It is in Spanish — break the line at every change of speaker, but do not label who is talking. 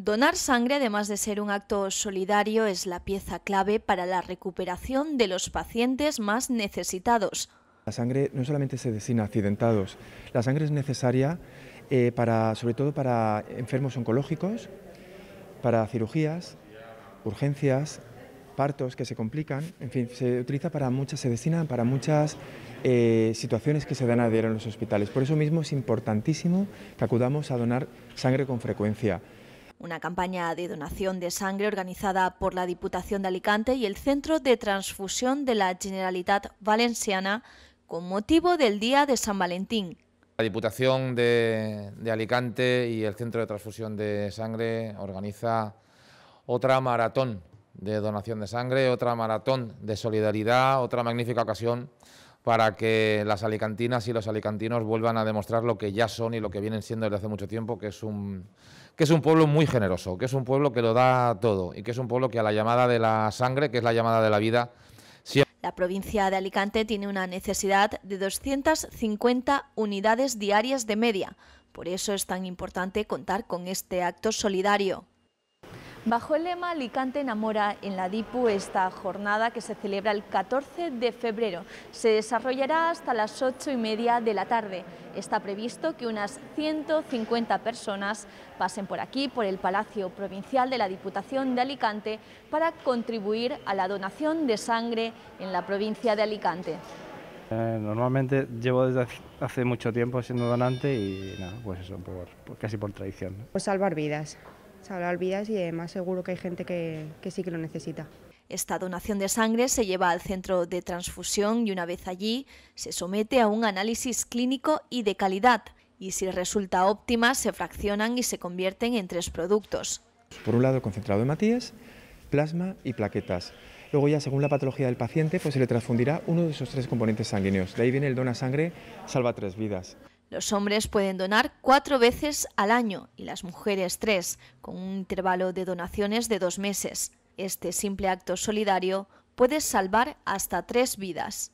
Donar sangre, además de ser un acto solidario, es la pieza clave para la recuperación de los pacientes más necesitados.
La sangre no solamente se destina a accidentados, la sangre es necesaria eh, para, sobre todo para enfermos oncológicos, para cirugías, urgencias, partos que se complican, en fin, se utiliza para muchas, se destina para muchas eh, situaciones que se dan a diario en los hospitales. Por eso mismo es importantísimo que acudamos a donar sangre con frecuencia
una campaña de donación de sangre organizada por la Diputación de Alicante y el Centro de Transfusión de la Generalitat Valenciana con motivo del Día de San Valentín.
La Diputación de, Alicante y el Centro de Transfusión de Sangre organiza otra maratón de donación de sangre, otra maratón de solidaridad, otra magnífica ocasión para que las alicantinas y los alicantinos vuelvan a demostrar lo que ya son y lo que vienen siendo desde hace mucho tiempo, que es un, que es un pueblo muy generoso, que es un pueblo que lo da todo y que es un pueblo que a la llamada de la sangre, que es la llamada de la vida,
la provincia de Alicante tiene una necesidad de 250 unidades diarias de media. Por eso es tan importante contar con este acto solidario. Bajo el lema Alicante enamora en la DIPU esta jornada que se celebra el 14 de febrero. Se desarrollará hasta las 8 y media de la tarde. Está previsto que unas 150 personas pasen por aquí, por el Palacio Provincial de la Diputación de Alicante, para contribuir a la donación de sangre en la provincia de Alicante.
Eh, normalmente llevo desde hace mucho tiempo siendo donante y nada, pues eso, casi por tradición.
Pues salvar vidas. Salvar vidas y además seguro que hay gente que, que sí que lo necesita. Esta donación de sangre se lleva al centro de transfusión y una vez allí se somete a un análisis clínico y de calidad y si resulta óptima se fraccionan y se convierten en tres productos.
Por un lado concentrado de matías, plasma y plaquetas. Luego ya según la patología del paciente pues se le transfundirá uno de esos tres componentes sanguíneos. De ahí viene el dona sangre salva tres vidas.
Los hombres pueden donar cuatro veces al año y las mujeres tres, con un intervalo de donaciones de dos meses. Este simple acto solidario puede salvar hasta tres vidas.